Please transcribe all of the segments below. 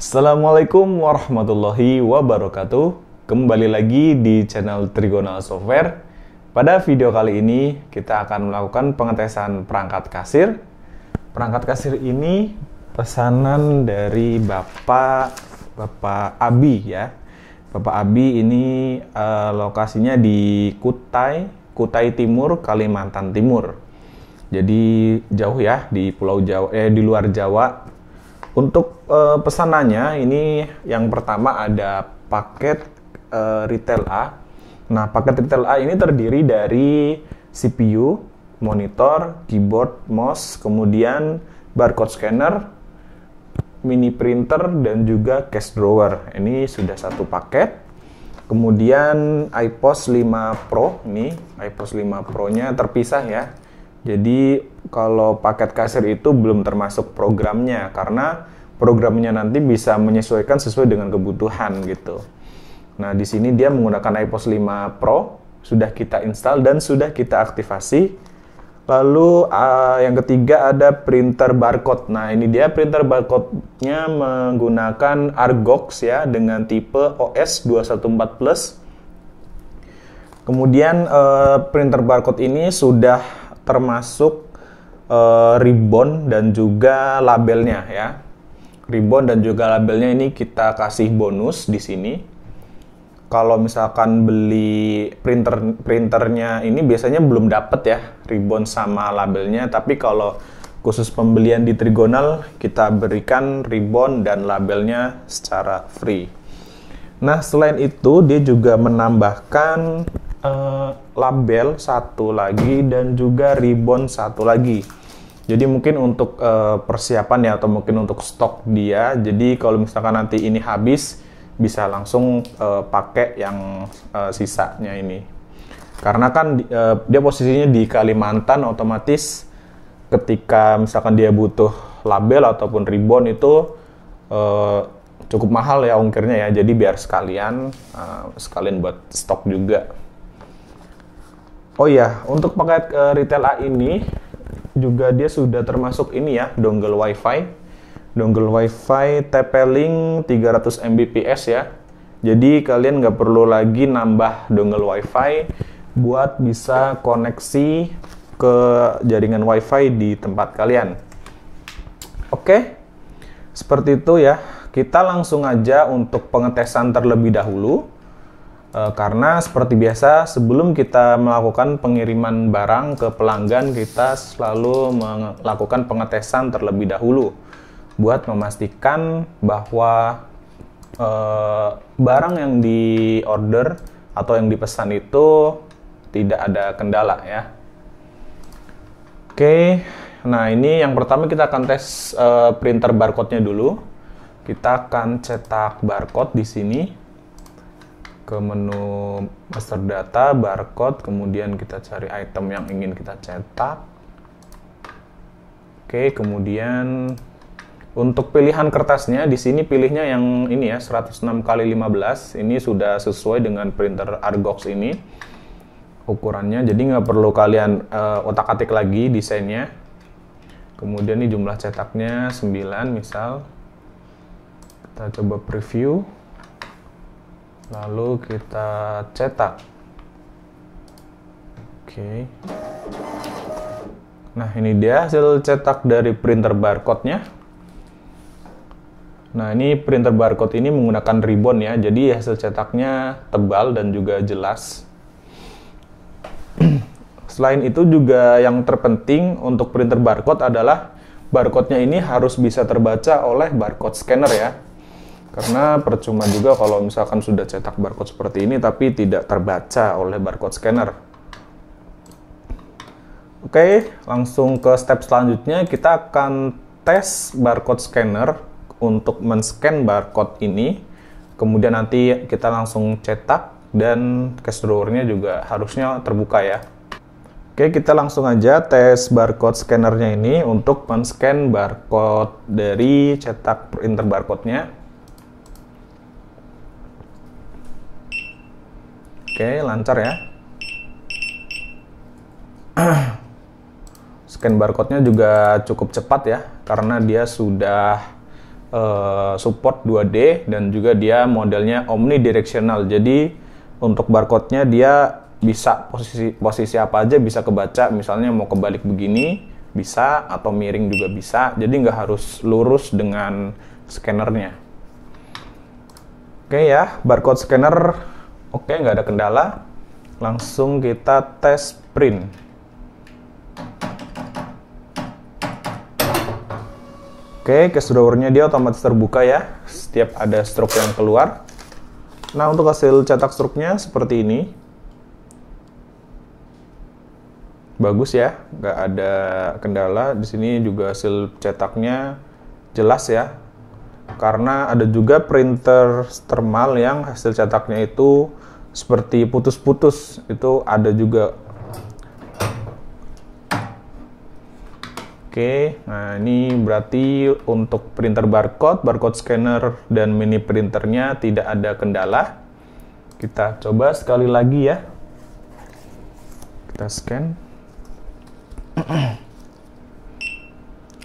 Assalamualaikum warahmatullahi wabarakatuh. Kembali lagi di channel Trigonal Software. Pada video kali ini kita akan melakukan pengetesan perangkat kasir. Perangkat kasir ini pesanan dari Bapak Bapak Abi ya. Bapak Abi ini eh, lokasinya di Kutai, Kutai Timur, Kalimantan Timur. Jadi jauh ya di Pulau Jawa eh di luar Jawa untuk uh, pesanannya ini yang pertama ada paket uh, retail A. Nah, paket retail A ini terdiri dari CPU, monitor, keyboard, mouse, kemudian barcode scanner, mini printer dan juga cash drawer. Ini sudah satu paket. Kemudian iPOS 5 Pro ini, iPOS 5 Pro-nya terpisah ya jadi kalau paket kasir itu belum termasuk programnya karena programnya nanti bisa menyesuaikan sesuai dengan kebutuhan gitu. Nah, di sini dia menggunakan iPOS 5 Pro sudah kita install dan sudah kita aktivasi. Lalu uh, yang ketiga ada printer barcode. Nah, ini dia printer barcode-nya menggunakan Argox ya dengan tipe OS 214 Plus. Kemudian uh, printer barcode ini sudah termasuk e, ribbon dan juga labelnya ya. Ribbon dan juga labelnya ini kita kasih bonus di sini. Kalau misalkan beli printer printernya ini biasanya belum dapat ya ribbon sama labelnya, tapi kalau khusus pembelian di Trigonal kita berikan ribbon dan labelnya secara free. Nah, selain itu dia juga menambahkan Eh, label satu lagi dan juga ribbon satu lagi. Jadi mungkin untuk uh, persiapan ya atau mungkin untuk stok dia. Jadi kalau misalkan nanti ini habis bisa langsung uh, pakai yang uh, sisanya ini. Karena kan uh, dia posisinya di Kalimantan otomatis ketika misalkan dia butuh label ataupun ribbon itu uh, cukup mahal ya ongkirnya ya. Jadi biar sekalian uh, sekalian buat stok juga. Oh iya, untuk paket uh, retail A ini juga dia sudah termasuk ini ya, dongle WiFi. Dongle WiFi TP-Link 300 Mbps ya. Jadi kalian nggak perlu lagi nambah dongle WiFi buat bisa koneksi ke jaringan WiFi di tempat kalian. Oke, seperti itu ya. Kita langsung aja untuk pengetesan terlebih dahulu. Eh, karena seperti biasa sebelum kita melakukan pengiriman barang ke pelanggan kita selalu melakukan pengetesan terlebih dahulu buat memastikan bahwa e, barang yang di order atau yang dipesan itu tidak ada kendala ya. Oke, nah ini yang pertama kita akan tes e, printer barcode-nya dulu. Kita akan cetak barcode di sini ke menu master data, barcode, kemudian kita cari item yang ingin kita cetak. Oke, kemudian untuk pilihan kertasnya di sini pilihnya yang ini ya 106 kali 15. Ini sudah sesuai dengan printer Argox ini ukurannya. Jadi nggak perlu kalian uh, otak-atik lagi desainnya. Kemudian ini jumlah cetaknya 9 misal. Kita coba preview lalu kita cetak oke nah ini dia hasil cetak dari printer barcode nya nah ini printer barcode ini menggunakan ribbon ya jadi hasil cetaknya tebal dan juga jelas selain itu juga yang terpenting untuk printer barcode adalah barcode-nya ini harus bisa terbaca oleh barcode scanner ya karena percuma juga kalau misalkan sudah cetak barcode seperti ini tapi tidak terbaca oleh barcode scanner. Oke, langsung ke step selanjutnya kita akan tes barcode scanner untuk men-scan barcode ini. Kemudian nanti kita langsung cetak dan case drawer juga harusnya terbuka ya. Oke, kita langsung aja tes barcode scanner-nya ini untuk men-scan barcode dari cetak printer barcode-nya. Oke, lancar ya. Scan barcode-nya juga cukup cepat ya, karena dia sudah uh, support 2D dan juga dia modelnya omnidirectional. Jadi untuk barcode-nya dia bisa posisi posisi apa aja bisa kebaca misalnya mau kebalik begini bisa atau miring juga bisa jadi nggak harus lurus dengan scannernya oke ya barcode scanner Oke, nggak ada kendala. Langsung kita tes print. Oke, case drawernya dia otomatis terbuka ya, setiap ada stroke yang keluar. Nah, untuk hasil cetak stroke nya seperti ini. Bagus ya, nggak ada kendala. Di sini juga hasil cetaknya jelas ya, karena ada juga printer thermal yang hasil cetaknya itu seperti putus-putus itu ada juga Oke, nah ini berarti untuk printer barcode, barcode scanner, dan mini printernya tidak ada kendala. Kita coba sekali lagi ya. Kita scan.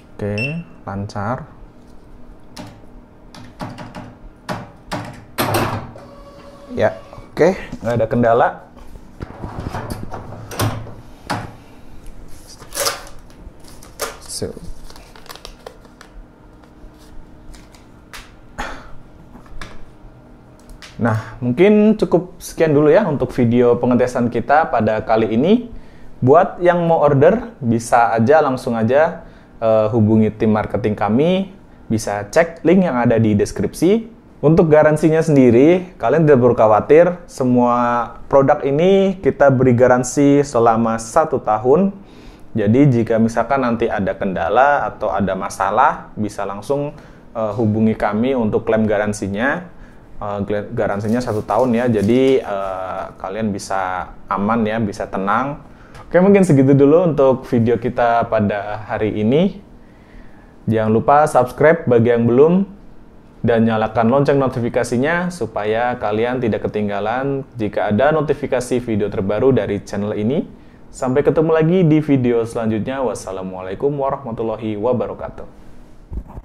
Oke, lancar. Ya, Oke, nggak ada kendala. So. Nah, mungkin cukup sekian dulu ya untuk video pengetesan kita pada kali ini. Buat yang mau order, bisa aja langsung aja uh, hubungi tim marketing kami, bisa cek link yang ada di deskripsi untuk garansinya sendiri, kalian tidak perlu khawatir, semua produk ini kita beri garansi selama satu tahun. Jadi jika misalkan nanti ada kendala atau ada masalah, bisa langsung uh, hubungi kami untuk klaim garansinya. Uh, garansinya satu tahun ya, jadi uh, kalian bisa aman ya, bisa tenang. Oke mungkin segitu dulu untuk video kita pada hari ini. Jangan lupa subscribe bagi yang belum dan nyalakan lonceng notifikasinya supaya kalian tidak ketinggalan jika ada notifikasi video terbaru dari channel ini. Sampai ketemu lagi di video selanjutnya. Wassalamualaikum warahmatullahi wabarakatuh.